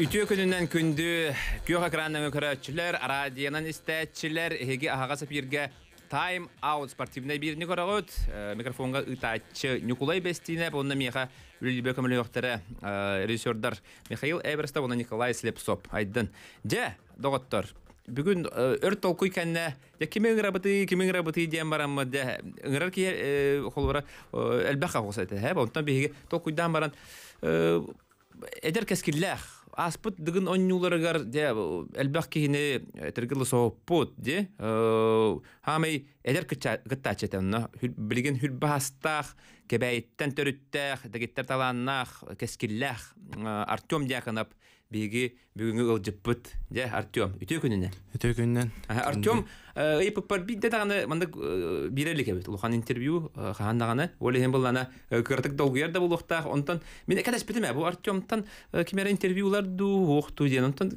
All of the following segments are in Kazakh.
Үтө күнінен күнді көк экраннан көрәтчілер, радиянан істәтчілер, еге ағағасы пирге Time Out спортивный бирни көрәгөт. Микрофонга ытатчы Николай бестине онна миха үлбе көмөлөктөрө режиссердар Михаил Эберстов, онна Николай Слепсоп. Айдын. Же, доготтор. Бүгүн өрт толку экенне, я кимин грабыты, кимин грабыты дем барам да. Ыңрар ки холбара элбаха хосайты, һә, онтан биге толкуйдан баран. Эдер кескилләх аспыт дыгын оннюларыгар де э, элбах кихине э, тергилы сооппут де э, хамай эдер кыттачетенна билген хүлбахастах кебәйттен төрүттәх дегеттер таланнах кескилләх артем дяконов биги бүгүнгү ылжыппыт же артем үтө күнүнөн үтө күнүнөн артем ыйпыппар э, бит да даганы мында э, бирелик эбит улухан интервью э, хаан даганы олехен был ана кыртык долгуяр да булуктах онтон мен кәдәспитиме бу артемтан кимер интервьюларды ду охту ден онтон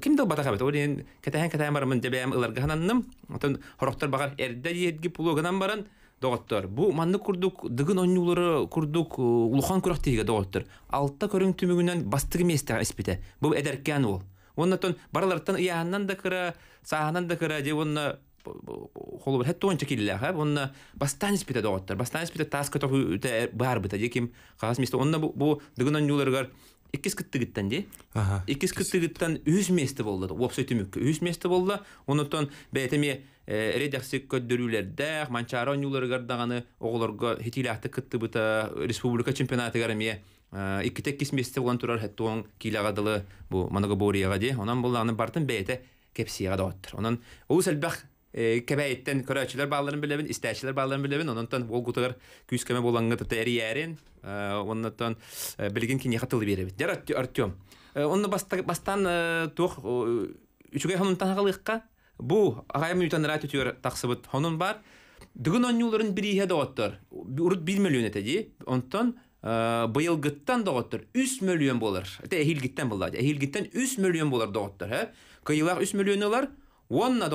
ким дал батах эбит олехен кәтәһен кәтәһен бармын дебәм ыларга хананным онтон хороктар багар эрдә диетги пулуганан баран доғоттор бу манны курдук дыгын оннулары курдук э, улухан курак тиге доғоттор алтта көрүн түмүгүнөн бастыгы месте эспите бу эдеркен ол оннотон баралартан ияаннан да кыра саанан да кыра же онна холу бер хәтта онча киллә ха онна бастан эспите доғоттор бастан эспите таска тоху бар бита же ким хас месте онна бу дыгын оннуларгар иккис кыттыгыттан ди иккис кыттыгыттан үз месте болду уопсөйтүмүк болды месте болду онутон бәйтеме э, редаксик көддөрүүлердә манчара онюлар гардаганы оголорго хитилахты кыттыбыта республика чемпионаты гарме эки кис месте болгон турар хеттуон килагадылы бу манагаборияга ди онан булланы бартын бәйте кепсияга да оттыр онан ол сәлбәх кәбәйттен көрәчеләр балларын билебин, истәчеләр балларын билебин, оннан ол гутыр күз кәмә буланга тә тәрияен, оннан ки нехатыл беребит. Дәрәт Артем. Онны бастан тох үчүгә бу агай таксыбыт бар. Дүгүн Урут миллион әтәди. Онтан быйыл гыттан миллион булар. Әтә әһил гыттан булар. миллион оттыр, миллион Онна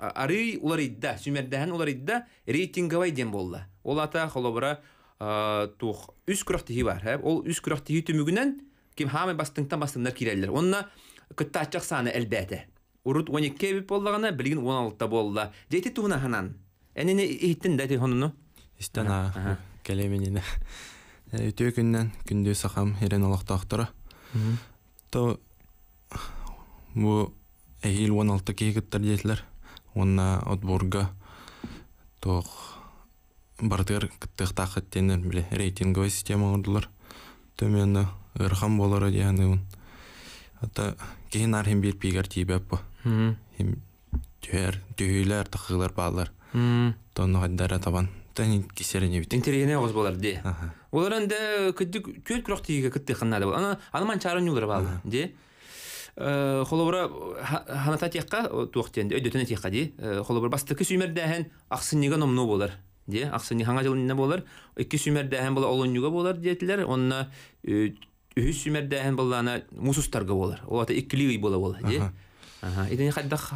ары олар идда сүмердәһен олар идда рейтинговай дем болла ол ата холобра тух үс тиһи бар һәм ол үс тиһи төмүгүнән ким хамы бастыңтан бастыңдар киләләр онна кытта ачык саны әлбәтә урут 12 бип боллагына билген 16 болла жети туна ханан әнене иттен дәти хонуну истана келеменене э, үтө күннән күндө сахам ирен алактактыра то бу Эйил 16 кейгіттір дейтілер онна отборга тох бартер кыттых тахат тенер биле рейтинговая система урдулар төменна ырхам болары дианы ата ар хим бир пигар тибеп бу хим төр түйүлөр тыкыгылар баалар тону кайдара табан тани кисерене бит интерене оз болар де олар анде күдүк төт курак тиге кытты ханнада ана анман чарынуулар баалар де Э, холобра ханата тиякка туактен өйдөтүнө тиякка ди э, холобра бастыкы сүймердээхен аксыннига номну болар ди аксынни хаңа жылынна болар икки сүймердээхен бола олоннюга болар диетилер онна э, үһү сүймердээхен ана мусустарга болар олата бола бол ди Ага, и не хаддах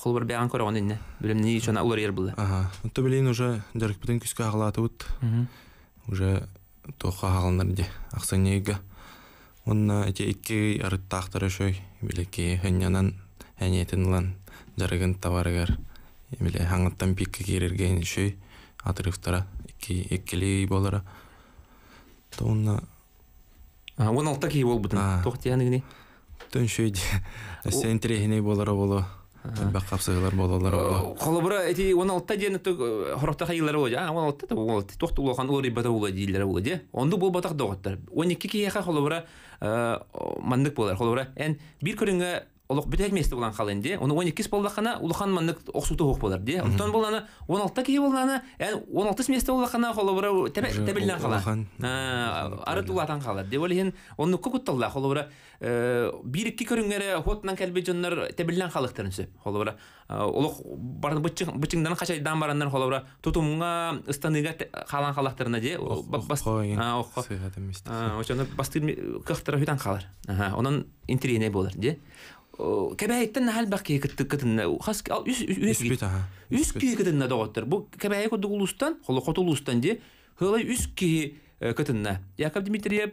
холбар беган корон инне. Билем ни чона улар ер булды. Ага. То билин уже дөрк бүтән Уже тоха агылнар ди. Онна эти икки арыттактыр шөй. Билеке хыннянан әнетін лан жарыгын таварыгар. Биле хаңыттан пикке керерген шөй атырыфтара эккелей болара. Тоуна... А, он алта кей бол бұтын, тоқтияны гіне? Төн шөй де, сен тірехіне болара болу. Бақ қапсығылар болалар болу. Қолыбыра, әті он алтта дені хорықта қайылар болады. А, он алтта да ол алтта. Тоқты ол оған ол рибата болады дейілер болады. Онды бұл батақ доғаттар. Он екі кейеға қолыбыра мандык болар холобра ән бир көрүнгө олох бүтәр месте булан халын ди. Оны 12 боллахана улхан маннык оксуты хок болар де Онтон булана 16 ки булана, ән 16 месте булахана холобра тәбелнән хала. Ары тулатан хала. Ди болен онны күк тулла холобра э, бир икки көрүнгәре хотнан кәлбе җоннар тәбелнән халыктырын сөп. Холобра э, олох барын бычык бычыңдан качай дан бараннар холобра тутумга ыстаныга халан халактырына ди. Бас. А, ох. Сөйгәдем мисте. А, очаны бастыр кыхтыра хытан халар. Аха, онан интерене болар де кәбәйттен хәлбәк кекеттеккетенне хас үс үс кекетенне доготтыр бу кәбәй кодук улустан холо котулустан ди хылай үс ки кетенне Яков Дмитриев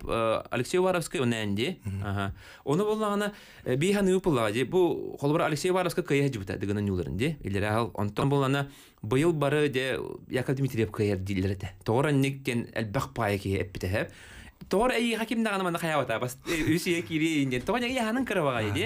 Алексей Варовский оненди ага оны боллагана бихан юпла ди бу холбар Алексей Варовский кая дибта дигән нюләрендә иләре хал онтан боллана быел бары де Яков Дмитриев кая диләрдә тогыр никтен әлбәк пае ки эптә Тоғыр әйі хакимдағаны мана қаяуата, бас үсі екері еңден. Тоғыр әйі ханын кіріп аға ди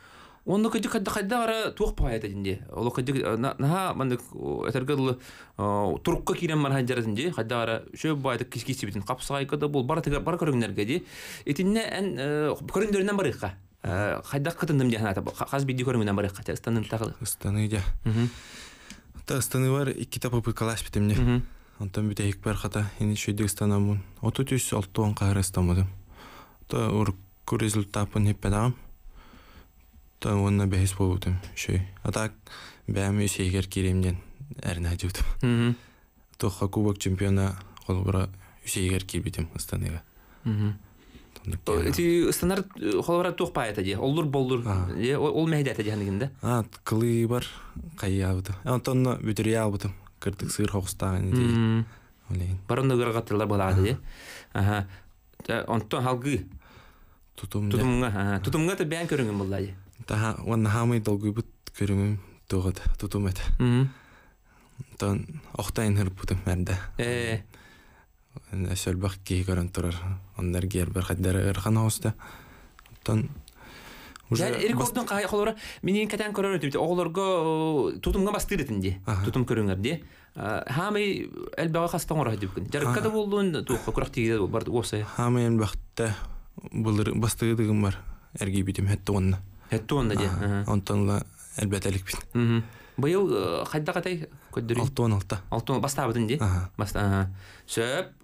онны кыдык қайда кадда ара туох пагай тенде ол кыдык наха ман э, этергел э, турукка кирем ман хаджар тенде кадда ара шө байда киски сибитин капсагай када бул бар тегер бар көрүңнөргө ди этинне ан көрүңдөрүнөн барыкка кайда кытындым диян ата каз биди көрүңнөн барыкка те станын тагыл станы дия та станы бар икки тапы пыкалаш битимне онтон бите ик бар ката эни шөйдөк станамун оту он алтуон кайрыстамадым то результапын хеппедагам онна бәхес болутым шей атак бәме сейгер керемден әрнә дютым тоха кубок чемпиона холбара сейгер кебитим ыстаныга ти стандарт холбара тох паэта ди олдур болдур ол мәйдәтә ди ханигендә а кылы бар кайябыты антонна бүтүрә албытым кырдык сыр хогустаган ди барында гыргаттылар бала ди аха онтон халгы тутумга тутумга тутумга да көрүнгөн булды Таха он хамый долгый бут көрүмүм тогот тутум эт. Тон Да, хыр бутым мәрдә. Э. Сөлбах ки көрөн турар. Ондар гер бер хаддар ырхан хоста. Тон уже Иркоттон кай холора минин кетен көрөр өтүп, оголорго э, тутумга бастыр итинди. Тутум көрөңөр ди. Э, хамый элбага хастан ора деп кин. Жарыкка болдун, туукка курак тиги бар болса. Хамый бахта булдыр бастыгыдыгым бар. Эрги битим хетте онна. Әтті онда де. Онтанла әлбәтәлік Быйыл қайда қатай Алты он алты. баста де? Баста.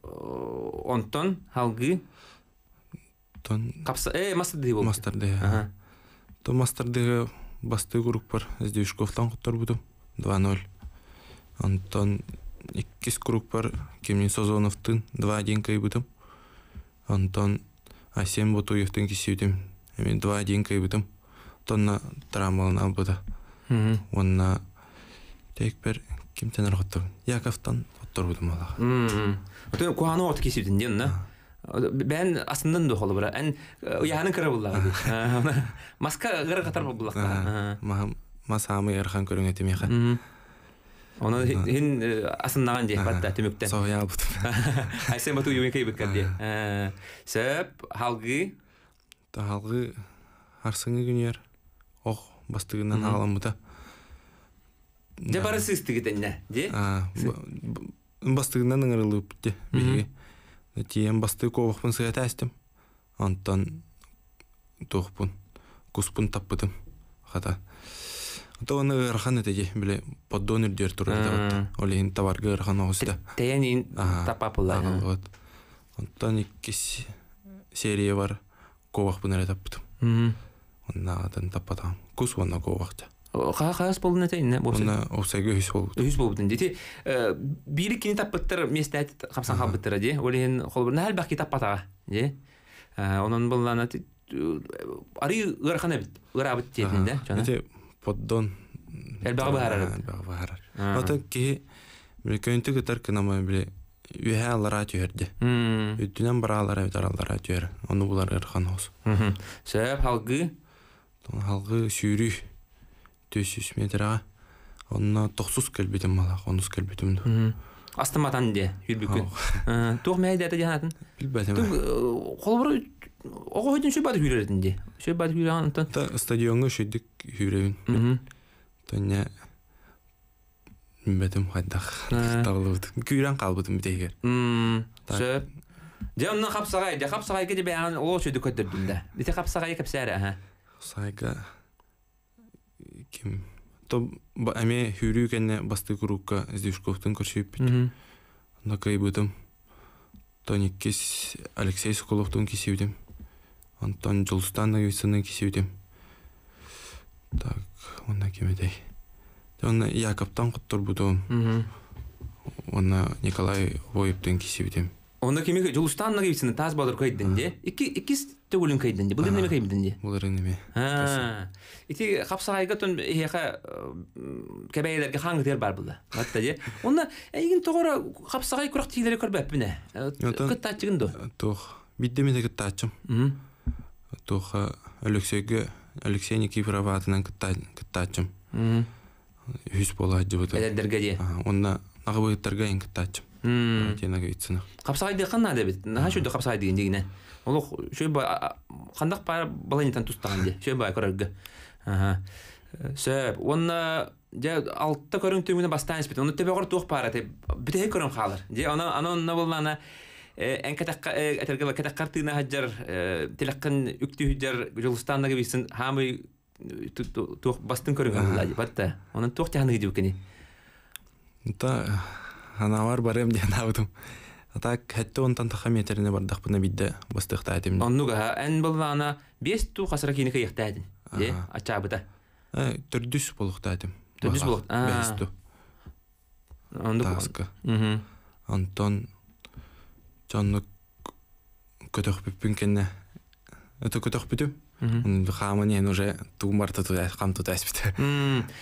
онтон, халғы? Тон. Капса, э, То басты групп бар. Здюшковтан құттар 2-0. антон бар. Кемнен Созоновтың 2-1 кай бұдым. Онтон, Асен Ботуевтың кесе Әмен 2-1 тонна тарамалына бұда онна тек бір кимтен яковтан оттор бұдым алаға өтен куаны орты кесептен ден на бән астынан да қолы бұра ән ұяғанын кірі бұлла маска ғыр қатар бұлла масамы ярхан көріңе темеха Оны хин э, асыннаган дие хатта төмөктө. Соо я бут. Айсен бату юген кей беккер дие. Сөп халгы та халгы арсыңы күнер ох бастыгынан агаламыта де бары сыстыгытенне же бастыгынан ыңырылып те биге тиен басты ковахпын сыйата әстім антан тоқпын куспын таппытым хата то оны ырхан эте биле поддон үрдер турар олейин товарга ырхан огуста таян тапапыла вот онтон икки серия бар кобокпун эле таппытым онна адан таппата кус онна го вакта ха хас болдун это не болса онна овсайга үс болду үс болдун дети э, бири кини таппыттыр местне айт капсан хабыттыр де олен холбур нал баки таппата де э, онон буллан э, ари бит да жана поддон элбагы баарар ота ки көнтү кетер кинома биле үһә алара түйерде. Үттүнән баралара бит аралара түйер. Оны булар ырхан хос. Сәбәп халгы халгы сүйрү метр метрага онно тохсус келбитим мала онус келбитим астаматан де юрбүкүн э, туох мэ дата жанатын де сүй бат хүрөрүн та стадионга хайдах э. калбытым де? сайга ким то эме хюрю кенне басты курукка Здюшковтын көрсөйүппүт. Анда кайбытым. Тониккес Алексей Соколовтун кисеудем. Антон Жолстан Агисынын Так, мына кемедей. Онда Яковтан куттурбудум. мына Николай Воевтун кисеудем. Онда кемеге жулустан на кебисин таз бадыр койденде. Ики икис төгүлүн койденде. Бул неме койденде? Бул неме? А. Ити капсагайга тон яка кебейлерге хаңы тер бар булда. Хатта же. Онда эгин тогора капсагай курак тилери көрбөп бине. Кытта чыгынды. Тох. Биддеме де кытта ачым. Тох Алексейге Алексей Никифорова атынан кытта кытта ачым. Хүс болайт жыбыт. Эдерге де. Онда нагыбыттарга эң кытта ачым қапсағай итсина капсагайдыкан на дебит наха шуйда капсагайдыгин дегине олох шөйбай кандак пара баланитан тустаган де шөйбай көрөргө сөп онна же алтта көрүн түмүнө бастайбыз бит оны төбөгөр тоқ пара деп бітей көрем хаалар же ана ана онна булана эн кетаккетергела э, кетаккартына хаджар э, тилеккин үктүхүджар жолустанна кебисин хамы э, тоқ бастын көрүнгөн булла батта онан туох тяны кидибкини та анавар барем ден а так хэтте он тан таха метеріне бардақ бидде бидді бастықта әдім оннуга ән боллана бес ту касыра кейіні кайықта әдім э ачабыда э, төрдүс болықта әдім түрдүс болық бес ту таска антон жонну көтөк бүппүн кенне өтө көтөк бүтүм хааманен уже туумарта тутаскам тутаспита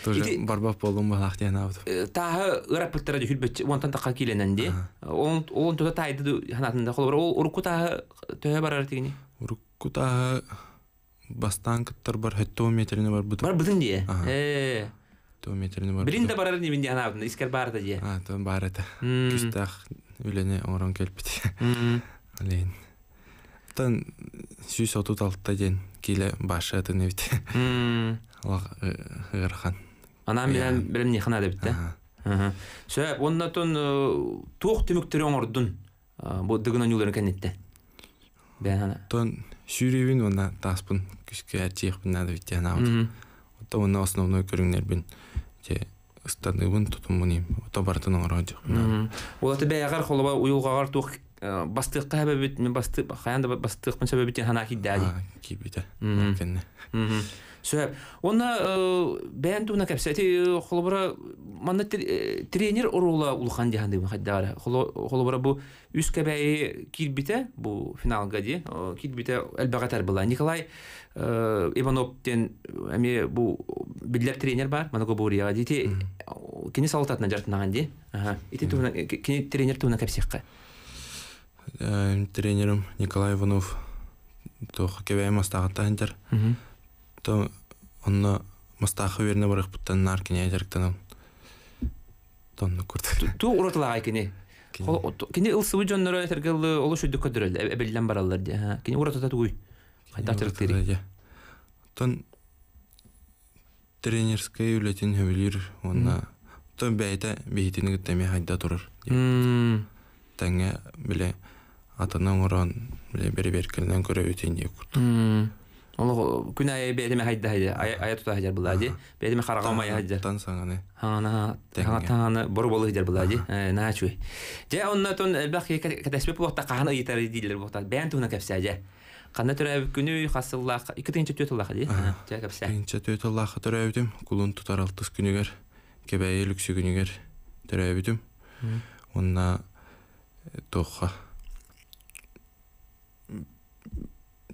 тоже барбап болум балах диэн аут тааһы ырап пыттара дэ хүлбэт уонтан такка киленен ди он он тута тайды ханатында бар ол урукку тааһы төһө барар тигини урукку тааһы бастан кыттар бар хөттөө метрине бар буту бар бутун де э метрине бар билин да барар дибин диэн аутын искер барыта дие а бар барыта күстах үлени орон келпити лейин оттан сүйс отут алтыда дейін келе башы атын эбит ыгырхан э, анан менен э, билемне хана дебит да ондан тон э, туох түмүктөр оңордун бу дыгынан юлдарын кенетте тон сүйребин мына таспын күшке ачыйыкпын надо бит ана ото мына основной көрүңнербин же ыстаныбын тутумбун им ото бартын оңорго жокпун ол аты бэягар холоба уюлгагар туох бастыққа хәбә бит мен бастық хаянда бастық мен сәбәб битен хана кидәли кибите мөмкинне сөп оны бән дуна кәпсәти холбора манна тренер орула улхан диһан дип хәддәре холбора бу үс кәбәи килбите бу финал гади килбите әлбәгатәр була николай ивановтен әме бу бидләп тренер бар мана гобурия дите кине салтатна жартнаган ди ага ите кине тренер туна кәпсәккә ә, тренерім николай иванов то хоккевей мастағаттандер то онны мастақы верне барах буттан наркине директан тонны курт ту уратла айкине кине ылсыбы жоннора тергел олу шүдүк көдөрөл эбелден баралар ди ха кине урата татуй кайда тергтери тон тренерская үлетин хөбүлүр онна то бәйтә бейтине геттеме хайда турыр таңга биле атынан уран біле бере беркелнен көрө үтен ди кут. Ол күн ай бедеме хайда хайда ая тута хайдар була ади Бедеме карага май хайдар. Тан саңаны. Хана таңа таңаны бор болы хайдар була ади Начуй. Же оннатон бахи катасбе булакта кахана итер дилер булакта. Бен туна кепсәҗә. Қанда төрәбі күні қасыллақ, екі тегінші төт ұлақ дей? Тегінші төт ұлақ төрәбідім, күлін тұтар алтыс күнігер, кебәйі күнігер төрәбідім. Онна э, тоққа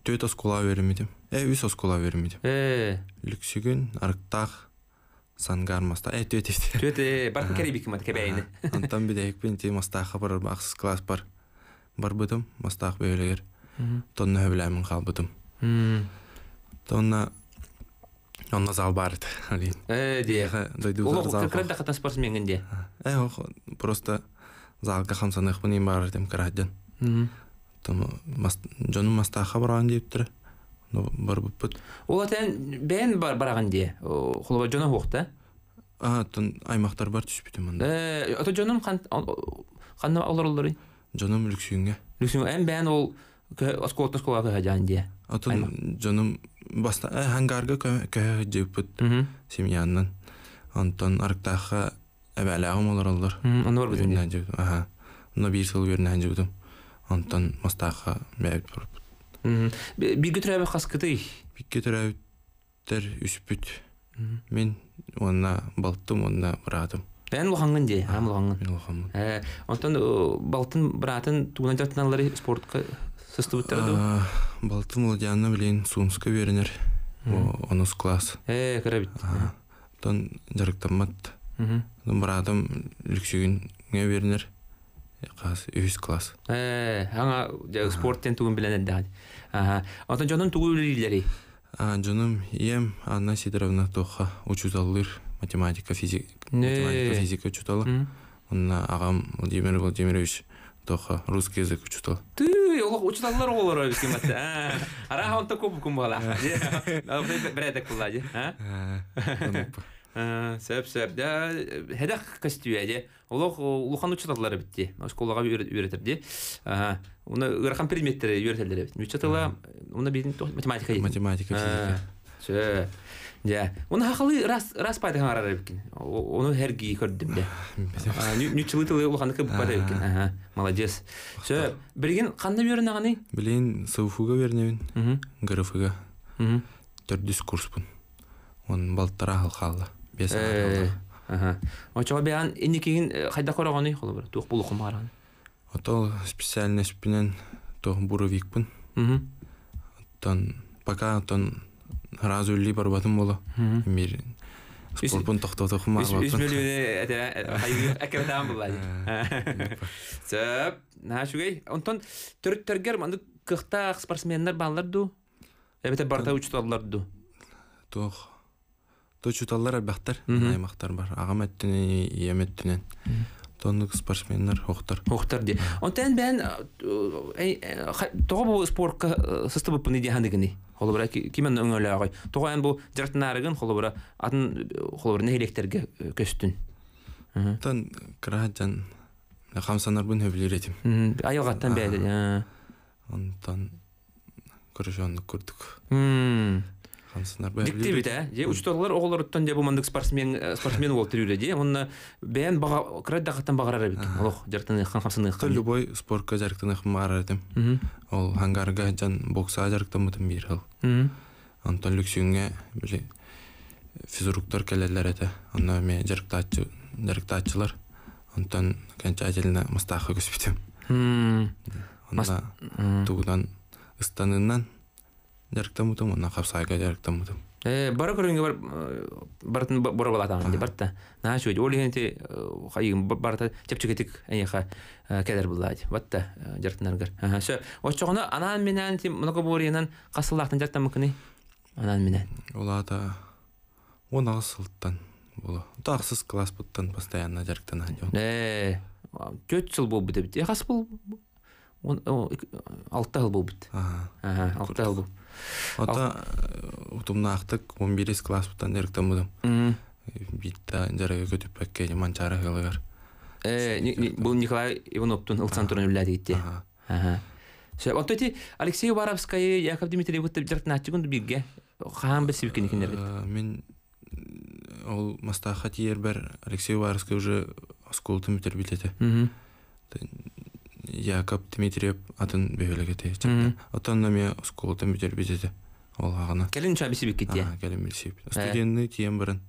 төтөс кула бермидим э үсөс кула бермидим люксүгүн арктах сангармаста э төтефте төте баркын керебикимат кебейни антан бидеекпин ти мастаха бар аксыз класс бар барбытым мастах бөөлегер тонна қал калбытым тонна онна зал бар алин э кратахатас барсмеңинде э просто залға хамсаныхбын им бар дем караден там жонун мастаха бараган диптир барбыппыт ол атен бен бар бараган дие холоба жона хокта а тон аймактар бар түшпүтүм анда ото э, жонун канда олор олорун жонум люксүңө люксүң эм бен ол осколотно сколага хажан дие ата жоном баста э, хангарга көхө жеппыт семьянын онтон арыктаха эбелаагым олор олор аны барбытын аха но бир сыл көрүнө онтон мастаха бәйбит буруп биге төрәбе хаскыдый биге төрәбиттер үспүт мен онна балтым онна бұрадым Дән лохангын де, һәм лохангын. Мен лохангын. Э, онтан э, балтын братын туган жактаналары спортка сыстып үттерде. Балтым ул яны белән Сумска беренер. Онус класс. Э, керәбит. Тон жарыктамат. Мм. Братым люксүгүнгә беренер хас үс класс. Э, аңа спорттен түгүн билен дагы. Ага. Атан жонун түгүлүлери. А жонум ем Анна Сидоровна тоха учузаллыр математика физик математика физика чутала. Онна агам Владимир Владимирович тоха русский язык чутал. Ты олог учуталлар олор бизге А, ара хонта көп күн бала. А, бирәдәк А. Э, сәп сәп да, э, һәдә костюмеде. Улох улохан учтатлары битте. Школага үйрәтерде. Э, уны ырхан предметләре үйрәтелде. Учтатла, Оны бит математика. Математика. Я. раз раз пайда гарар Молодец. Сә, берген кандай бернәгәне? Белин курс бун. Он бес очоға биян хайда кийин кайда короғаны холобур туох булукум ото специальность менен то буровикпин оттон пока тон разу илли барбатым боло мир онтон манды спортсмендер ду эбете барта ду тох точуталлар абахтар аймактар бар агам эттенен ием эттенен тондук спортсмендер хоктор хоктор ди онтен бен э, э, э, тогу бу спортка сыстыбыппын дигендигини холобра кимен өңөлө агай тогу эн бул жартынарыгын холобура атын холобура нехелектерге көстүн тан крахатан хамсанарбын хөбилеретим аялгаттан бээди онтон көрөшөндүк көрдүк хансынар бәрі дикте бит ә же учтолар оғлар уттан же бумандык спортсмен спортсмен бол тирюре же онна бән баға край дахаттан бағарар бит олох жартан хансыны хан любой спортка жарктан хмарар тем ол хангарга жан бокса жарктан мутым бир хал антон люксюнге биле физруктор келелер эте онна ме жарктачы жарктачылар антон канча отдельно мастаха көспитем Онна тугудан ыстанынан жарыктан бутам анан капсайга жарыктан э бара көрүнгө барып баратын бора бала атаган барт да наачу ол эгенти хайын барта чепчекетик эниха кедер булла ди батта жарыктанаргар сө очогоно анан менен ти мунака бууринан касыллактан жарта мүкүни анан менен улаата он агыз сылттан боло таксыз класс буттан постоянно жарктан жарыктанан э төрт жыл болбут эбит эхас бул алты жыл болбут алты жыл болбут ota э, утумнаахтык бомбирис класстан эрктомудум битта жарага көтүп баккени манчара хылыгар э, бул николай ивановтун ылсан турун билати итти онто ти алексей барабская яков дмитриев жартынаатчыгун бирге хаан бир сибиккен экендер мен э, ол мастахат тиер бер алексей барабская уже осколтым битер билете якоб дмитриев атын бөбөлөгете чакта отонно ме скулта мөтер бизете ол агана келин ча бисибик китте келин бисибик э. студентный тием барын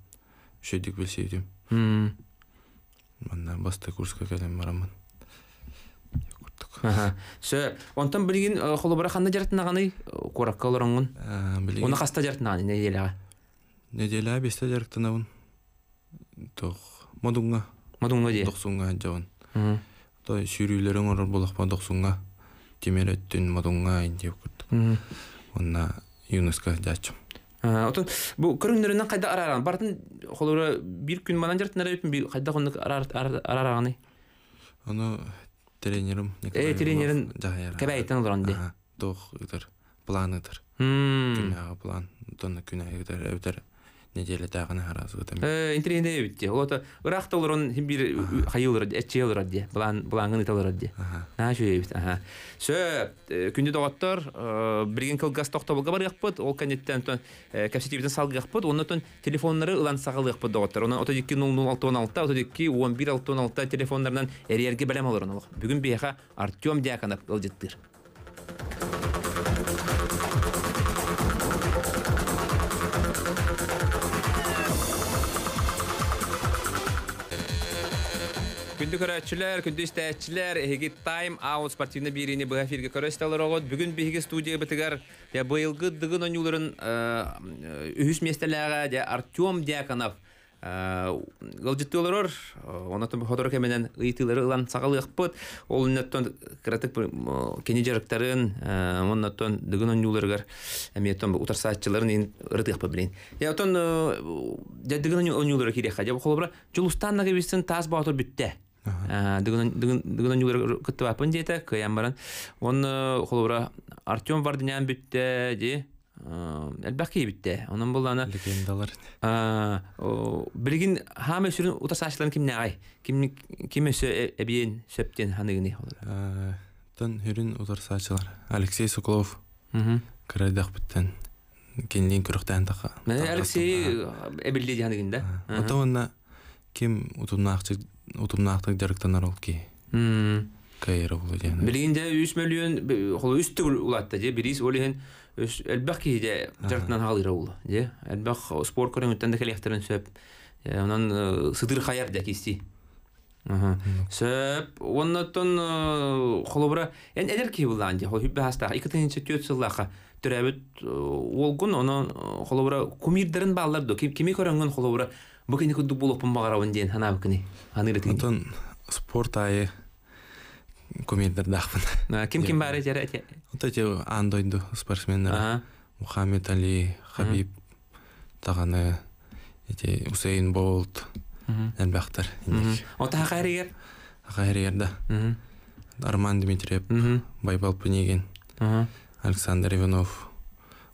үшөйдүк билсибитим мына баста курска келем барамын сө онтон билигин э, холобара ханда жаратынаганы э, куракка олоронгун билигин уна каста жаратынаганы неделяга неделя бесте жарактанабын тох модунга модунга дие доксунга жабын то сүйрүйлөрүң орор булакпа темир өттүн модуңга деп кырдык онна юнуска жачым отун бу көрүнөрүнөн кайда араран бартын холору бир күн манан жартын арайыппын бир кайда кондук арараганы ону тренерим э тренерин кебайттан олорон де дох планыдыр күнагы план тонна күнага неделе тағын харазгытым. Э, интернетте үтте. Олота урахталарын бир хайылыр, эчелыр ди. Булан булангын италыр ди. На шуе бит. Аха. Сө э, күндө доктор, э, бирген кылгас токто бар якпыт, ол кандидаттан тон э, капситивден салгы якпыт, оннан телефоннары ылан сагыл якпыт доктор. Онан 320616, 321116 телефондарынан эрерге белем алыр Бүгүн бияха артем Дяконов алдыттыр. Күнді көрәтшілер, күнді істәтшілер, әйгі тайм аут спортивны беріне бұға ферге көрәсталар оғыд. Бүгін бейге студия бітігер, де бұйылғы дығын оңылырын э, э, үйіс местеләға, де Артем Дяконов. Галжетті э, олар ор, онатын менен кәменен ұйтылары ұлан ол үнеттен кіратік кені жарықтарын, онаттан дығын оңылырғар, әметтен ұтарса атчыларын ұрыты ұқпы білейін. Яғытан дығын оңылырға керек қадя бұқылыбыра, жұлыстан нағы бестін таз бағытыр бүтті дыгынан югары кытты бапын баран он э, холура артем вардынян бүтте де әлбәкки э, бүтте онын бұл легендалар білген хам өсірін утас ашылан ким ким әбиен э, сөптен ханыгыны тон хүрүн алексей соколов кырайдах бүттен кендин күрөктән алексей әбилде дигән ким утумнаактык жарыктанар олки кайра бул булы билигинде үс миллион хол үстү улат да же бирис олихен элбах ки же жарыктан халыра булы же элбах спорт көрөн өттөн да келехтерин сөп анан э, э, сыдыр каяр да кисти сөп оннотон колобура э, эн эдер ки булла анди хо хүббе хаста ике тенче төт сыллаха төрөбүт ол анан колобура кумирдерин баллар до кими көрөнгөн колобура Бөкені күнді бұл оқпын бағарауын дейін, ана бөкіне, аны ретін. Антон, спорт айы көмейдер дақпын. Кім кім бәрі жәрі әте? Ота әте андойынды спортсмендер. Мухаммед Али, Хабиб, тағаны, әте Усейн Болт, бақтар. Ота қайрегер? Қайрегер да. Арман Дмитриев, Байбал Пынеген, Александр Иванов,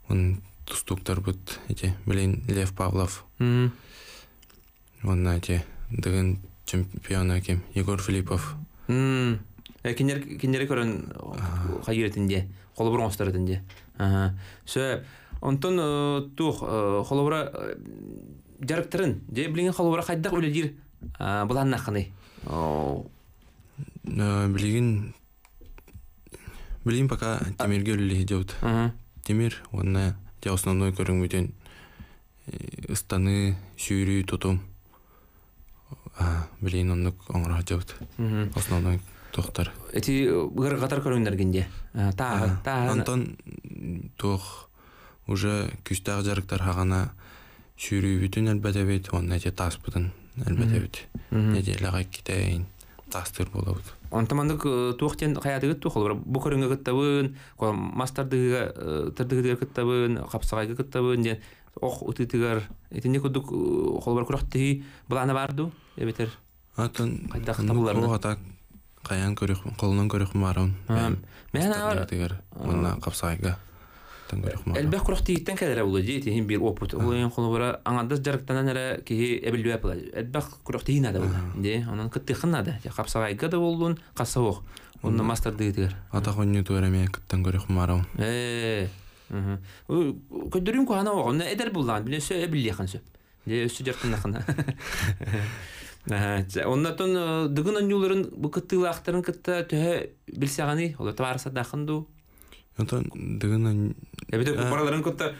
он тустуктар бұд, әте, Лев Павлов оннати дыгын чемпион экем егор филиппов э, кинер кинере көрөн хайретинде холобур остаретинде сө онтон э, тух э, холобура жарыктырын же билген холобура хайдак үле жир булан наханы билген билген пока темирге үле деут темир онна я основной көрүн бүтөн ыстаны сүйрүү тутум билейин оннук оңра жабыт основной тоқтар эти ыр э, катар көрүңдергенде э, антон тох уже күчтагы жарыктар хагана сүйрүүбүтүн элбетебит онун эти таспытын элбетебит неделяга китейин тастыр болобут онтамандык э, туохтен хаятыгыт туох олбар бу көрүнгө кыттабын мастардыга тырдыгыдыга кыттабын капсагайга кыттабын ден ох утытыгар итинник кудук холбар курохтыһи булана барду эбетер атын ата каян көрөх колунан көрөх марын мен ар мына капсайга Элбэх курахты иттен кәдәрә булды ди, тиһин бир опыт. Ул ян холбара аңанда жарыктан әрә кеһи әбелбә була. Элбэх курахты ина да булды. Ди, анан кытты хынна да, я капсагайга да булдын, касавык. Онны мастер дигәр. Атагынны төрәмә кыттан көрөх марау. Э, көйдүрүн куана огон эдер буллан биле сө эбиллехен сө де өсү дыгын онюларын быкыттыылаактарын кытта төһө билсаганы ола табарса дахынду онтон дыгын эбите бараларын кытта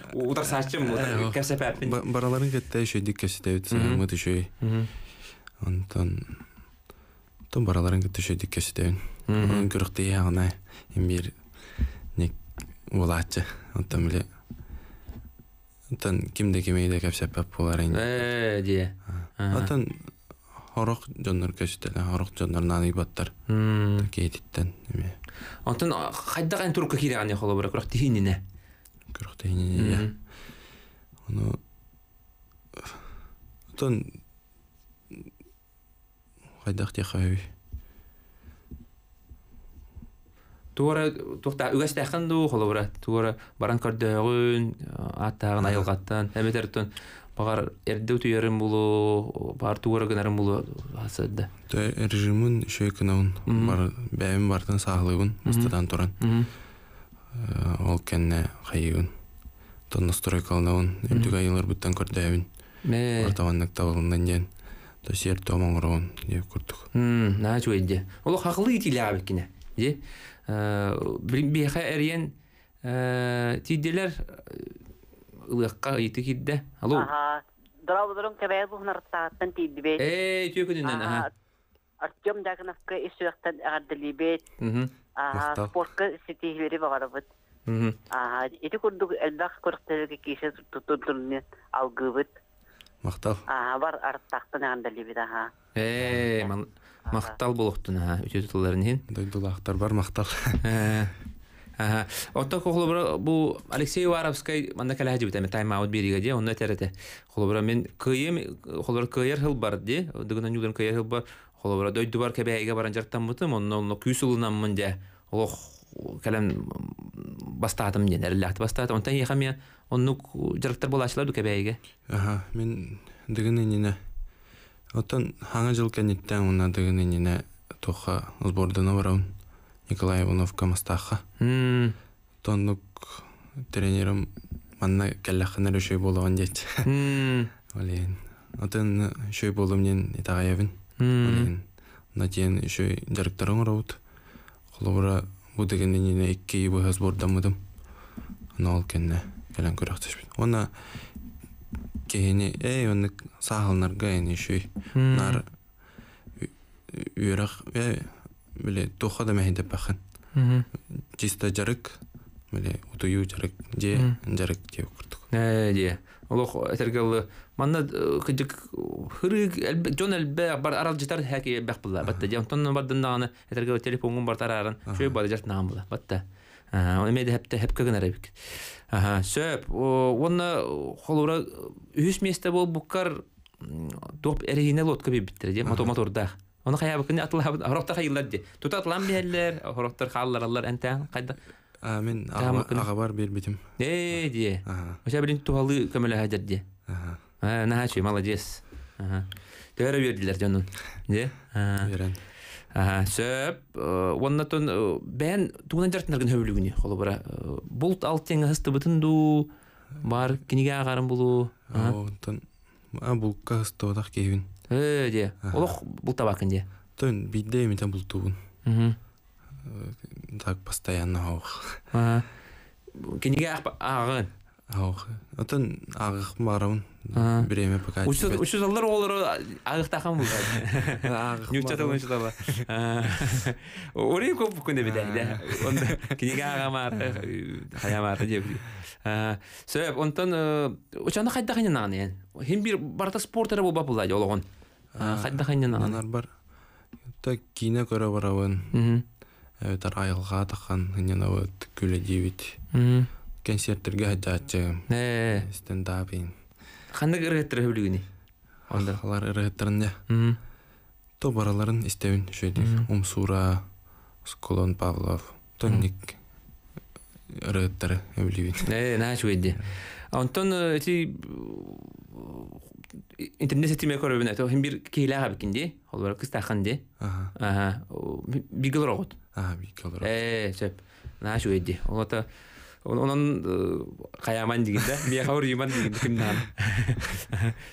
бараларын кытта еще мыт еще онтон бараларын кытта еще болатчы онтон биле онтон кимде кемейде кепсеппеп булар инде дие онтон хорох жоннор көчүтөлө хорох жоннор нааны баттар кейтиттен эме онтон кайда кайын турукка киреган холо бирок курак бирок курак тихинине ону онтон кайдак тихаби туора тухта үгэстэхэн ду холобра туора баран көрдөгүн аттагын айылгаттан эмедертон багар эрдеу туерин булу бар туора гынарын булу асыдды то режимун еще экнаун бар бәйм бартын саглыбын мыстадан туран э, ол кенне хайыгын то настройкалнаун эмдүгә еллар буттан көрдәбин ме ортаваннык табылындан ден то сер томоңрон деп күрдүк м начу эдде ол хаклы итиле абекине бейха әрен тиделер ылыққа ыйты кидде алло дұрабудырын кәбәй бұхнартағаттан тидибе эй түйекүнүнөн аха артем дагыновка исуяктан агардилибет спортка сетихибери багарабыт аха ити курдук элбак көрктелерге кисе тутутурне алгыбыт мактап аха бар арттактан агардилибет аха эй мақтал болоқтун аа үтөт тылларын дойдулаактар бар мактал отто кохлобра бу алексей варовский манда калаха жибит эми тайм аут бериге де онда терете холобра мен кыйым холобра кыйер хыл бар де дыгынан юдан кыйер хыл бар холобра дойду бар кебеге баран жартан мытым онно онно күйсулунаммын де Ох калам бастаатым де эрилааты бастаатым онтан яхам я оннук жарыктар болаачылар ду кебеге аха мен дыгынан ине Оттан хаңа жыл кәнеттен унадыгын нені тұқы сбордына бараун Николай Ивановка мастаха. Тоннук тренерім манна кәлләхәнә рөшөй булган дит. Олен. Оттан үшей булдым нен итагаевин. Олен. Натен шөй директорың роут. Холобра бу деген нине икки бу Оны ол кәнне кәлін күрәктеш бит. Оны кеһини эй онны саахалнарга эни шүй нар үрах биле туха да мәһидә бахан чисто жарык биле утую жарык же жарык те укурдук же олох этергеллы манна кыдык хырык жон элбе бар арал житар хәки бәк булла батта жантон бардан даганы этергел телефонун бар тарарын шөй бар жарт наган булла батта Оны мен хәптә хәпкә генә рәбик сөп онна холура үс месте бол буккар топ эрегине лодка бибиттер де мотор да. оны хая бакын атлап хорохтар хайылдар де тут атлам биллер хорохтар халлар аллар энтен кайда мен агабар бербитим э де оша билин тухалы көмөлө хажар де наха чуй молодец ага төгөрө бердилер жанын де берен сөп э, оннатон э, бән туынан жартынаргын хөбүлүгүнү холобара э, бул ал тең хысты бүтүн ду бар киниге агарым булу онтон а бул касты одак кевин э де олох бул табакын де тон бидде мита бул тубун так постоянно а киниге агын аух отон агых барамын биреми пока үш жылдар орын көп бүкүн деп да онда кинеге агамар хаямар деп қайда барта қайда бар көрө барабын айылға күле концерттерге хажаачы э, э, э. стендапин хандык ырыгыттыр хөбүлүгүни онда алар ырыгыттырын топ араларын эстебин ошо шөйдик умсура сколон павлов тонник ырыгыттары хөбүлүбүн начу э, наачуэдди онтон эти интернет сетиме көрөбүн ато хим бир кейлага бикинди ол бар кыстаханди аха бигелорогот аха бигелорогот э начу наачуэдди ол ата онон каяман деген да бияка уруйман деген кимнан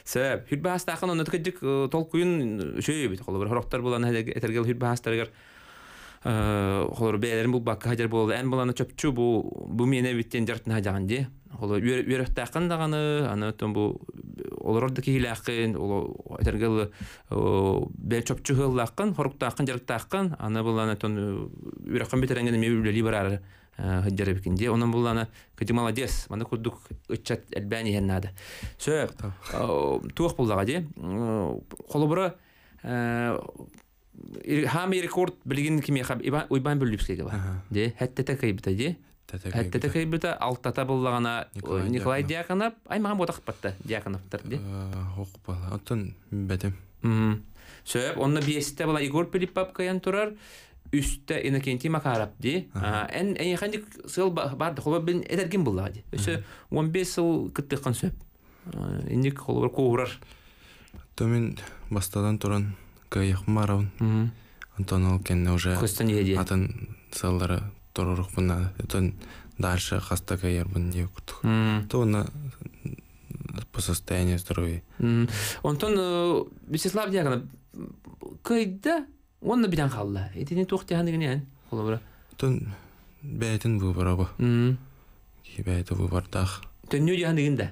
себеп хүт баастаакын ону текедик толкуйун үшөйбит холобур хороктар булан этергел хүт баастарыгар холор бээлерин бул бакка хажар болду эн буланы чөпчү бу бу мене биттен жартын хажаган ди холор үйрөктакын даганы аны ол хыддеребикинде э, онон булана кыты молодец маны курдук ыччат элбәни хеннады сө э, туох буллага де холобура э, хам рекорд билген киме хаб уйбан бөлүпскеге ба де хәттәтә ди де хәттәтә кайбыта алтата буллагана николай дьяконов аймаган ботак патта дьяконовтар де хок бала отон бәдем сөп онна биесте бала егор пилиппап каян турар үстте иннокентий макаровди эн эйхандик сыл барды хоба бин этергин буллади өсө 15 сыл кыттыккан сөп инде холбор то төмен бастадан туран каях марон антон олкенне уже атын салдары торурук буна дальше хаста каяр бун деп курдук то она по состоянию здоровья онтон вячеслав дьяконов кайда онна битан халла этини тухтяхан деген эн холобра тон бэтин выборабы м кибэти выбордах төннү жахан деген да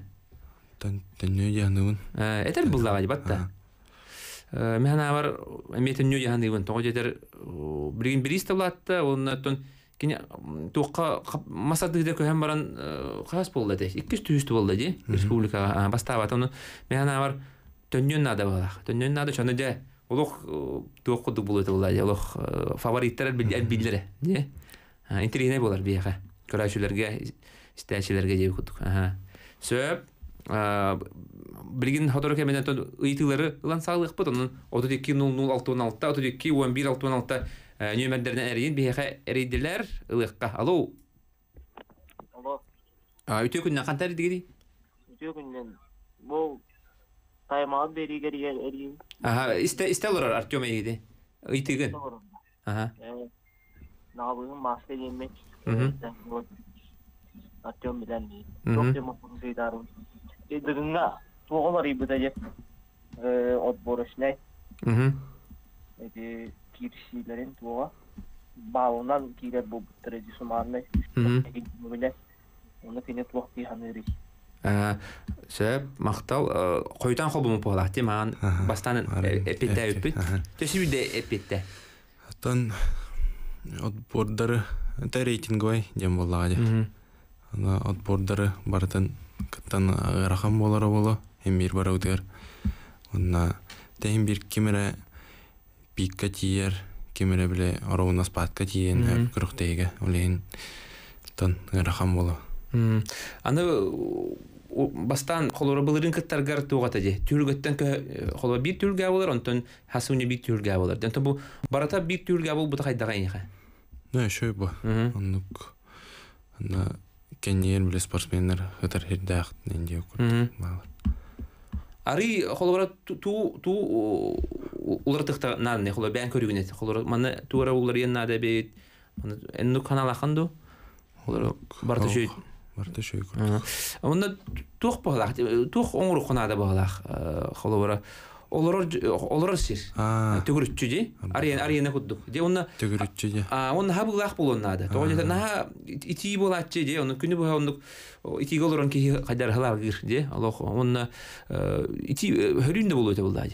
төннү жахан этер буллага батта мен бар эме төннү жахан деген тоо жетер билген бириста булатта онна тон кине туққа масады гиде көһәм баран хас болды ди икки түстү болды ди республика бастабат оны мен бар надо нада надо де Улох э, туох кудук булу тылла, улох э, фавориттер билдире, не? Интерейне болар бияха. Көрәшүләргә, истәчеләргә җибе кудук. Аха. Сөп, билген ходорок та э, Алло. А سایمال بریگر یه اری آها است استلور Artyom iyiydi. İyiydi. doğru. Aha. Yani, ne yapayım maske giymek. Hı hı. Atıyorum bilen değil. Hı Çok hı. demokrasi idarım. E, Dediğinde doğalar iyi bitecek. Ee, ot boruş ne? Hı hı. Edi kirşilerin tuğa. Bağından kirer bu derecesi marne. Hı hı. Onu fini tuğa bir hanırı. Э, сөп мақтал қойтан э, қобым болах те маған бастан эпетте өтпей төсі де эпетте тон отбордары это рейтинговый дем болады отбордары барытын кыттан ырахан э, болары боло эмбир бара үтер онна тейин бір кимере пикка тиер кимере биле оровуна спатка тиен кырыктейге улейин тон ырахан боло аны бастан холора был рынкаттаргар тугата де түргөттен кө э, холо бир түргө болар онтон хасуни бир түргө болар ден бу барата бир түргө бол бута кайдага иниха да шой бу онук ана кенер биле спортсмендер хытар хирдах ненде балар ари холора ту ту улартыкта нанне холо бен көрүгүнет холора маны туара улар ен нада бет маны энну канал аханду холора барта шөйт барта шөйкүр онда туох баалах туох оңурук кунаада баалах э, холобора олорор олорор сир төгүрүтчү же арена куддук же онна төгүрүтчү же онна хабылаах болоннаада тоо же наха итии болаатчы же онун күнү буга ондук итиге кайдар же олох э, э,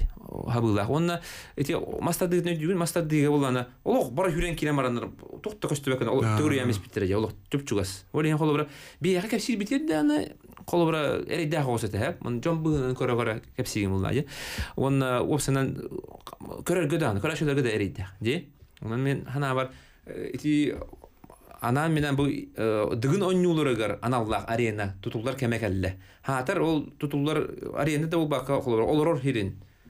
хабылах онна эти мастады дүн мастады олана олох бар хүрен киле марандар тохта көстөбө кен олох төгүр эмес биттер я олох төп чугас олен холобра бияка кепсир битер да ана холобра эре да хосата ха мон жом бүгүн көрө көрө кепсиген булна же онна опсанан көрөр гөдан көрөр шөлөр гөдө эре да же онан мен хана бар э, эти ана менен бу э, дыгын оннуларыгар аналлах арена тутулдар кемекелле хатар ол тутулар аренада ол бака холобра олорор хирин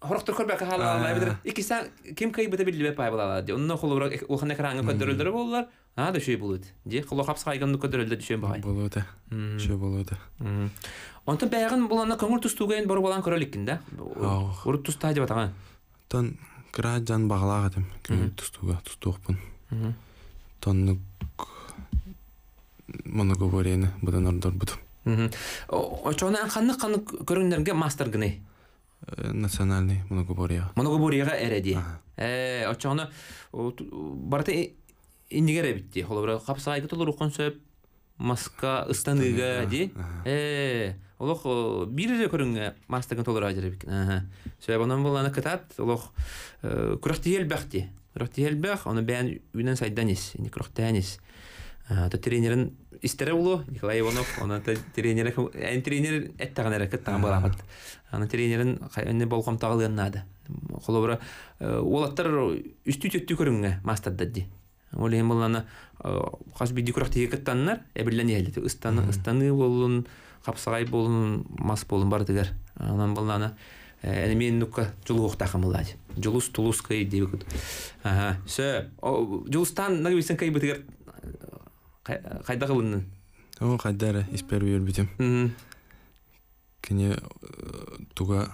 хорохтор көрбәк хала алай бидер. Икесе ким кай бите билле пай була ди. Онны хулы бурак ухны краңы көдөрөлдөр булар. А да шөй болот Ди хулы хапс кайгымны көтөрүлдө дишен бай. Булут. Шөй булут. Онтан бәгын буланы көңүл тустуган бар булан көрөликкин да. Урут туста деп атаган. Тон граждан баглага деп Көңүл тустуга тустукпун. Тонны моны говорени бадан ордор буду. Очоны анханны каны көрүнгөргө мастер гыны национальный многоборьега многоборьега эреди очону барата иннигер эбитти холобра капсайга толур консеп маска ыстаныга ди олох бирире көрүнгө мастаган толур ажырып экен сөйб онон бул аны кытат олох курахтиел бахти курахтиел бах оны бән үнен сайданис курахтанис Э, то тренерин истере улу Николай Иванов, он э, тренер, эн тренер эттаган эрекет таган барамат. Аны тренерин кайны болгом тагылын нада. Холобра э, олаттар үстү төттү көрүнгө мастер дадди. Ол эми булана хас биди күрөк тегет таннар, эбирлен элди. Ыстанны ыстанны болун, капсагай болун, мас болун бар дигер. Анан булана Әне мен нукка жылуық тақымылады. Жылус тулус кай Ага, күт. Сө, жылустан нагы бейсен кай қайда қылыннын о қайдары испер үйербитим кине э, туға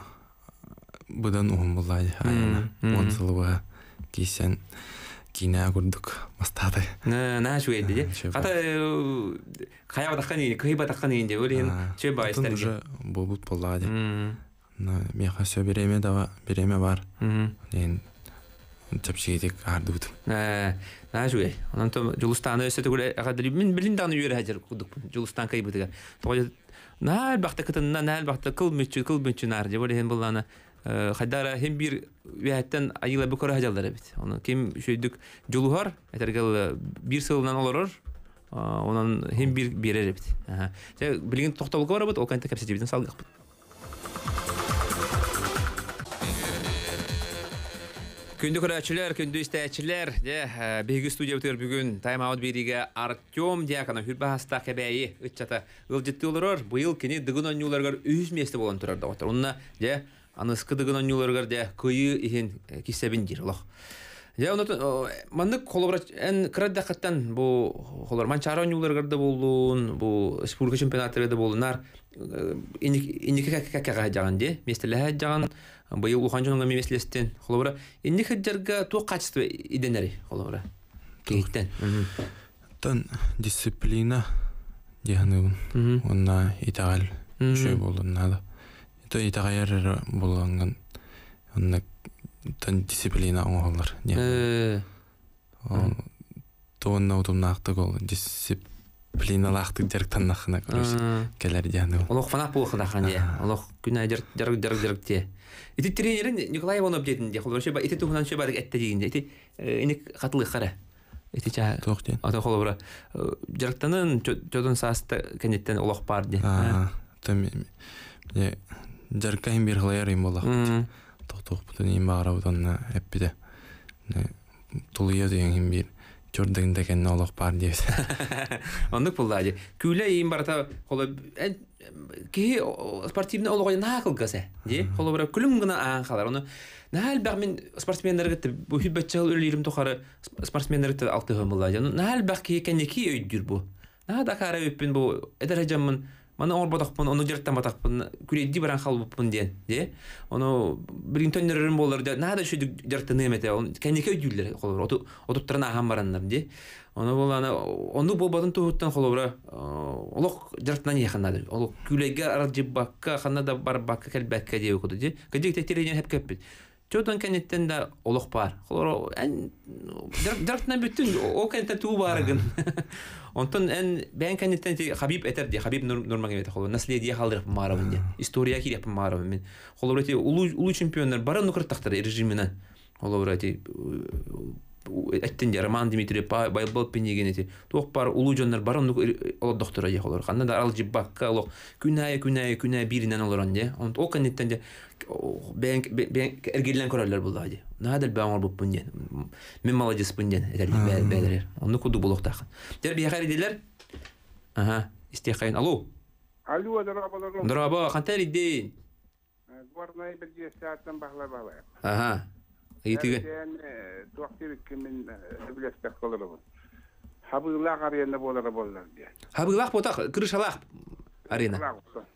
бұдан он болады аяна он сылыбы кейсен кина көрдік бастады на шуэйді де қата э, қаяба таққан егенде кыйба таққан егенде че ба айстар уже болбут болады меха все береме дава береме бар мен чапчиитик ардыбытым наажуэ онон то жулустан өсөтү гуле агадри мен билин дагы үйөрө хажыр кудукпун жулустан кайбытыга тоо наал бакта кытынна наал бакта кыл мүчү кыл мүчү нар же боле хен булана хайдара хем бир үәттен айыла бөкөрө хажалдар бит оны кем шөйдүк жулухар этергел бир сылынан олорор онан хем бир берер бит барабыт Күнді көрәчілер, күнді істәчілер, де, студия өтір бүгін тайм-аут бериге Артем Дьякона хүрбахаста кәбәйі үтчата ғылжетті олырыр, бұйыл кені дығын онюларғар үз месті болан отыр. Онына, де, анысқы дығын онюларғар де көйі ехен кесебін дер олық. Де, ән қаттан болуын, республика чемпионаттарыда болуынар, быйыл ухан жонолом эмеслестен холобура инди хыджарга ту качество иденери холобура кейттен тан дисциплина дианыбын онна итагал шөй болдунада то итагаяр болгонган онна тан дисциплина оңолор не э. тонна утумнакты гол дисцип плиналах ты дерг таннахына короче келер дяну олох фанах булхынаханы олох күнә дерг дерг дерг дерг те ити тренер николай иванов дедин де холборше ба ити тухнан шебадык этте дегенде ити инек катылы хара ити ча тох де ата дерг э, дергтанын жодон саста кенеттен олох бар де там дерг кайм бир хлаяр им болах тох тох бутун им багара бутанна эппиде тулуя деген бир чордың деген нолох бар дейбиз ондук булда же күле ийин барата холо кихи спортивный олого наа кылгаса же холо бара күлүм гана аан калар ону наал бак мен спортсмендерге бүхүл баччал үлүрүм тохары спортсмендерге алтыгым булда же наал бак кихи кенеки өйдүр бу наа дакара өппүн бу эдер жаммын мана орботокпун ону жырттан батакпын күрейди баран халбыппын ден де ону билин төннөрөрүн болор да наада шүдүк жырттан эмете кенеке дүүлер холор отуттаран ахан бараннар де ону бул аны ону болбатын тууттан холобура олок жырттан яханнады ол күлеге арджибакка ханна да барбакка келбекке деп окуду де кадик тектереген хеп кеппит Чөтөн кенеттен да олок бар. Холор жартынан бүттүн о кенеттен туу барыгын. Онтон эн бен кан тен Хабиб этер ди Хабиб Нурмагомедов холу ди халдыр марабын ди. История киреп марабын мен. Холу эти улу улу чемпиондар бара нукр тахтар режимина. Холу э, эти әттен де Роман Дмитриев Байбол пенеген эти. Тох бар улу жондар бара нук э, ол доктор ди холу. Канда да жибакка ло күнай күнай күнә биринен олорон ди. Он о кан тен эргиллен көрөлөр булды надел баңор буп пунген мен молодец пунген бәдерер ну куду булуктакын дер бияхари дилер ага истехайн алло алло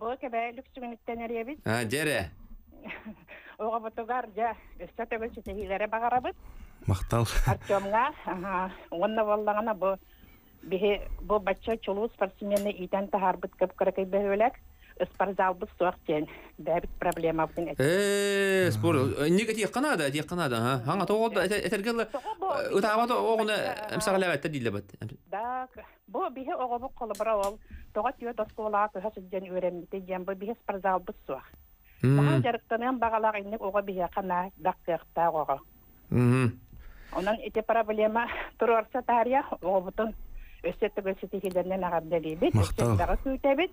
бу кебе люксүминиттенеребит а Оға бұтығар жа өстө төгөл ситегилере багарабыт мактал артемга онна бұл бу бихи ыспарзал бұл суақтен бәбіт проблема бұн әт. спор, неге тек қанады, тек қанады, ға? Аңа тоғылды, әтергелі, ұтабаты оғыны әмсағалап әтті дейлі бұд. Да, бұл бейі оғы бұл қолы бұра ол, тоға түйе досты олаға көші сүзден өремді дейін, бұл бейі ыспарзал бұл суақ. Баға жарықтанын бағалақ иннек оғы бейі қана дақтықта оғы. Онан эти проблема тұрарса тария оғы бұтын өсеттік өсетекелерінен ағабдалейбет, өсеттігі сөйтәбет.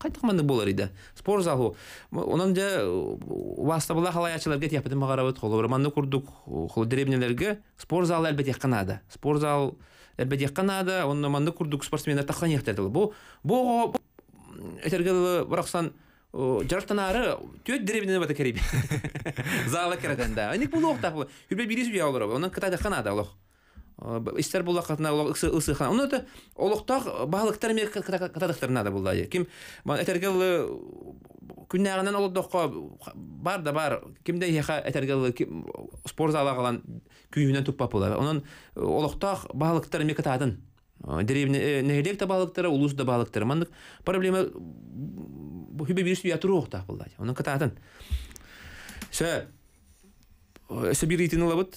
кайтыкманды болар еді спорт залы онан же бастабыла халаячыларга тепитим агарабыт холобраманды курдук хол деревнелерге спор залы әлбәт якканада спор зал әлбәт якканада онно манды курдук спортсмендар тахан яхтадыл бу бу этергел бараксан жарактанары төт деревнене бата керебе залы кереден да аник бул октаплы үрбе бирис уя олар онан кытайда канада олох истер була катна ысы хан. Ну это олоқтақ баһалыктар ме катадыктар нада булда. Ким этергел күннәгеннән олоққа бар да бар. кімде яха этергел спорт зала калган күйүнән туппап була. оның олоқтақ балықтар ме катадын. Деревне нелек та баһалыктары, улус да балықтар Мандык проблема бу хибе бирсу ятыру оқтақ булда. оның катадын. Сә Сөбиритин лабыт.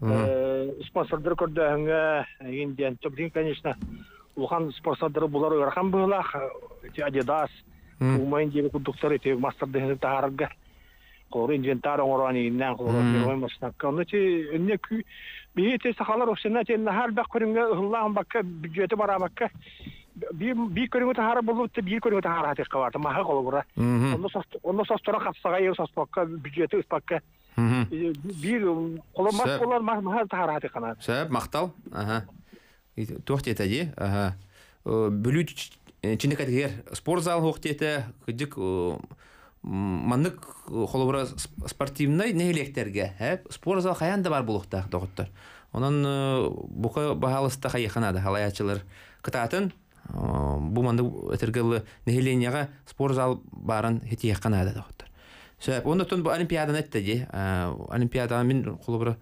Э, спонсордор көрдөһөңө индиан ә, чоблин конечно улхан спонсордор булар ойрхан эти адидас умайн диби кудуктар ити мастер деген таарга кор инвентар оңорани иннан кор первой машинакка ну ти инне кү бие те сахалар оксена те нахар бак көрүнгө ыллахан бакка бюджети бара бакка би би көрүнгө тахара болуп те би көрүнгө тахара атыкка барды маха колобура оно состора капсага ел бюджеті бюджети ыспакка сәп мақтал аха тоқ тетади аха бүлү чинекатгер спорт зал хоқ тете кыдык маннык холобра спортивный нелектерге хәп спортзал зал бар булыкта догыттар онан бұқы бахалыста хаяхана да қытатын кытатын бу манды этергеле нехеленияга спортзал зал барын хетияхана да Сөп, онда бу олимпиаданы әтте ди. Олимпиаданы мин кулыбыр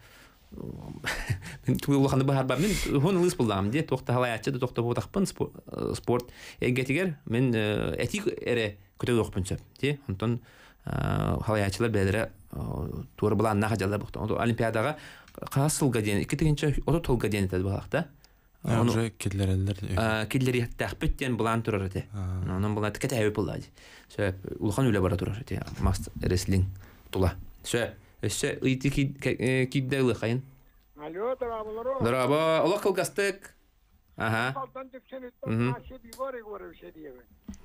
мин туйлыганы бар бар мин хон лыс булдым ди. Тохта халай атчы, тохта бу спорт эгетигер мин этик эре көтөп окпын сөп ди. Онтон халай атчылар бедере тур булан нахажалар бухта. Олимпиадага касылга ден, 2 тегенче ото толга ден тәдбахта. Уже киллерелдер. Киллер э, яттах бүттен булан турар ите. Анан булан тикет әйбе булла ди. улхан бара турар ите. Мас реслинг тула. Сөп өсө ыйты э, кидде улы хайын. Алло, дарабалар. Дараба, улак кылгастык. Аха.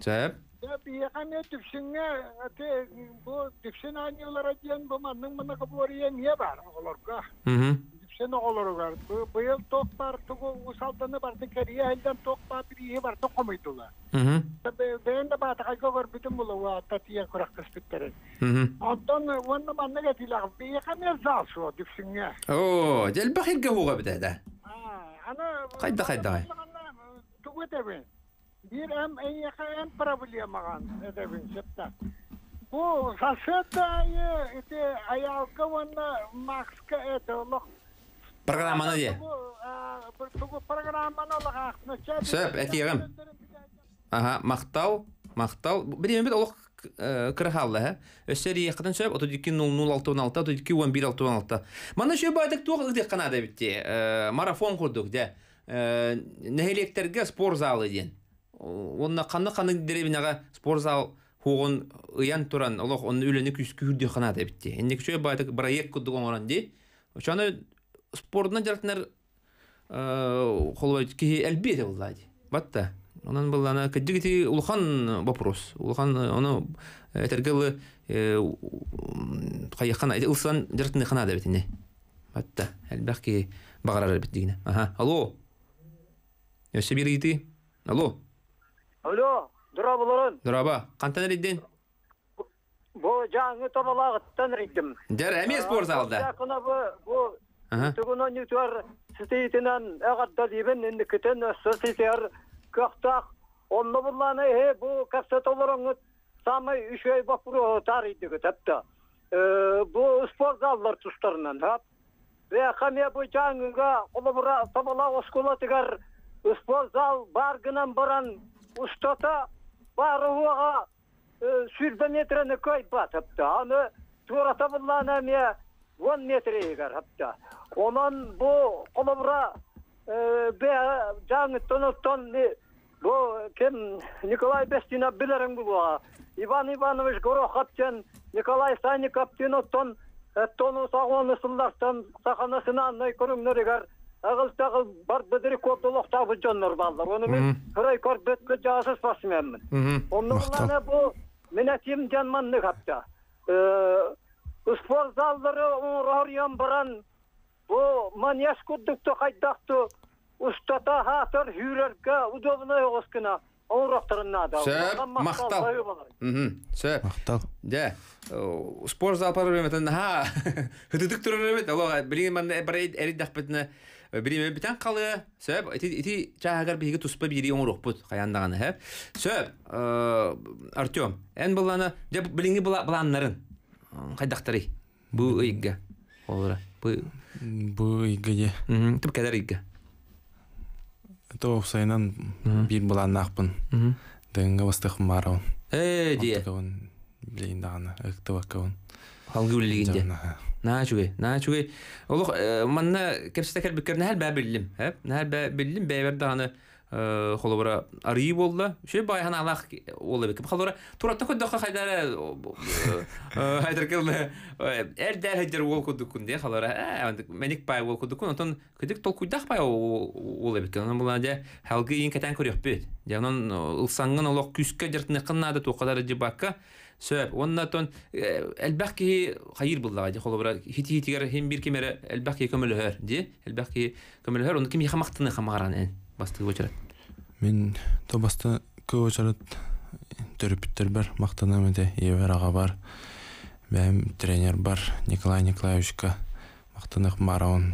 Сөп. Сөп не түпсеңе ате бу түпсен анылар диен бу манның мына не бар оларга. машина олорога. ток бар, тугу усалтаны бар, ты кэрия ток бар, бар, ты хомый тула. Дэн да бата була, уа татия курак кэспиттэрэ. Антон, уанна манна гэтилах, бийхам я зал шо, дипсинге. О, дэл бахил гэхуга бэдэ, да? Ана... Хайда, хайда, хай. Тугу дэбэ, бир проблема ган, дэбэ, шэпта. Бу, сасэта, эйнэ, эйнэ, эйнэ, эйнэ, эйнэ, программаны де сөп әтиғым аха мақтау мақтау емін бит олық кырхалла һә өссер яқыдан сөп 32 00 616 32 11 616 мана шөп айтык туқ ыдык кана да марафон құрдық. дә нәһелектерге спорт залы ден онна қаны қаны деревняға спорт зал хуғын ыян туран олох онны үлені күскүрдү кана да битте энди шөп айтык проект курдук оңоран ди Чаны спорна жартнар холбой ки әлбете булды батта онан был ана кадигити улхан вопрос улхан оны этергелы кайяхан илсан жартынды хана да бетине батта әлбәк ки багарар бит дигене аха алло Өсі бері еті. Алло. Алло, дұра боларын. ба қантан рейден? Бұ жаңы тобалағыттан рейдім. эми спорт залда Бұл Түгін он үтір сіздейтінен әғатта дейбін енді кітін өссіз етер көқтақ. Онны бұланы е бұ кәпсет самай үш ай бапыру Бұ спорт залдар тұстарынан. Ве оскула тігер спорт зал баргынан баран ұстата э, Аны бұланы он метр егер хапта онан бу колобра бе жаңы тоноттон бу кем николай бестина билерин булга иван иванович аптен николай оттон тону сагоны сылдартан саханасына найкөрүңнөр егер ағыл тағыл бар бідірі көп ұлықтабы жоннор балдар оны мен сұрай көріп бөтке жасыз басымен мен бу бұл мінәтим жанманны қапта спорт залдары оңрорьон баран бу маньяс куддукто кайдакту устата хатыр хүрерке удобно огоскына оңроктырыннада мақтал. мактал сөп мактал да спорт зал залпар бремет ха хөтүдүк турар бремет алога билин бір брейд эридак бетне билин битен калы сөп ити ити чагар биге туспа бири оңрокпут каяндаганы хэ сөп артём эн буланы деп билинги буланнарын хайдахтары бу ыйга олора бу бу же туп кадар ыйга то усайнан бир булан нахпын дэнгэ э, бә э, аны Э, холобора арии болла Ше байхан алах ол бекіп холобора туратта көддіққа хайдара э, э, хайдар келді. Әр дәл хайдар ол көддікін де холобора. Мәнік бай ол көддікін. Отын көдік тол көддіқ бай ол бекіп. Оның бұлан де халғы ең кәтән көрек бет. Яғынан ұлсаңын олақ күске жыртыны қыннады тоқадар жебаққа. Сөп, онна тон әлбәкки хайыр булдыга ди холобра хити хитигер хем бир кемере әлбәкки де ди әлбәкки көмөлһөр он ким хамактыны хамаран басты көп мен то баста көп очарат төрүпүттөр бар мактанам эте эбер бар бәм тренер бар николай николаевичка мактанык бараун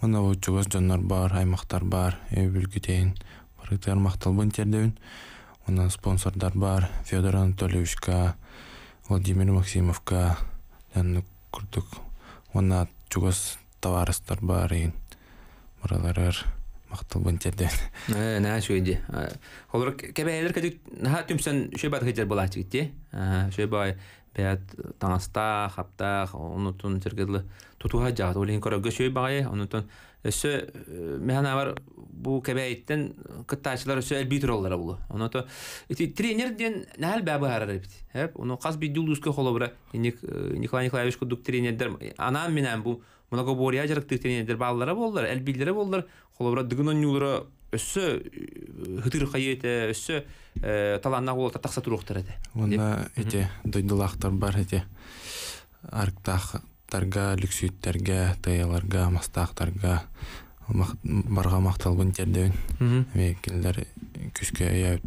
мына учугос жоннор бар аймақтар бар өбүлгүтейин барыктар макталбын тердебин мына спонсордар бар федор анатольевичка владимир максимовка жанны курдук мына чугос товарыстар бар ин бараларыр мақтыл бөнтерде на шуйди холор кедик таңаста хапта онутун сергедле тутуга жагат олин көрөгө онутун өсө механа бар бу кебейттен кыттачылар өсө элби тураллар булу онуто ити тренер ден нәл бәбі арар бит хэп би николай николаевич кудук тренердер мен менен Мынаго бория жарыктык тенедер баллары болдыр, әлбилдері болдыр. Холобра дигүн онюлара өссө хытыр хайете, өссө таланна гол тақса туруктар эте. Онда эте дойдулактар бар эте. Арктахтарга, люксүйттерге, таяларга, мастактарга барга макталбын тердебин. Мекелдер күскө яып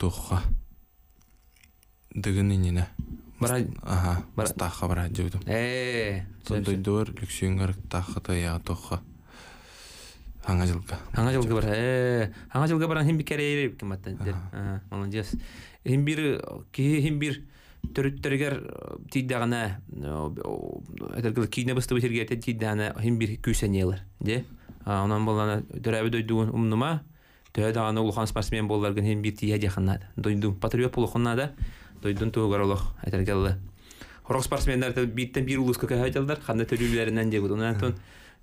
тухха дыгын не э, бара э, аха бара таха бара жевдум э сондай дор люксүнгар таха тая тухха аңа жылга аңа жылга бар э аңа э, жылга бар хим бикер эйреп ким атта дер молодец хим бир ки хим бир төрүттөргер тиддагана этеркел кийне бысты битергете тиддана хим бир күсенелер де анан болана дөрәбе дөйдүн умнума төһәдә аны улхан спортсмен боллар гын һин бир тия диханнады дойдун патриот полухуннада дойдун тугар олох әтергелле хорох спортсменнар да биттен бир улуска кәһәҗәлдәр ханда төлүләреннән дигән унан тон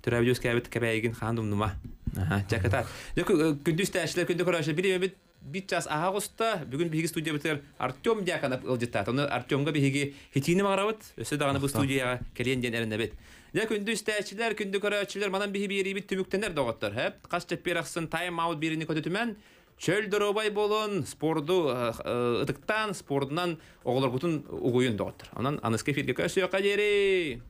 төрәбҗөс кәбет кәбәйгин хандым нума аха чаката дәк э, күндүс тәшләр күндә карашы бир бит бит час агыста бүген биге студия битер Артем Дяканов илдитат аны Артемга биге хитине маграбыт өсә даганы бу студияга кәлендән әрнәбет Я күнді күнді көрәчілер, манан бігі бері біт түміктенер доғыттыр. Хәп, қас тет берақсын тайм-аут беріні түмен, чөл дұрубай болын, спорду ұтықтан, спордынан оғылар күтін ұғойын доғыттыр. Анан аныске фирге дері!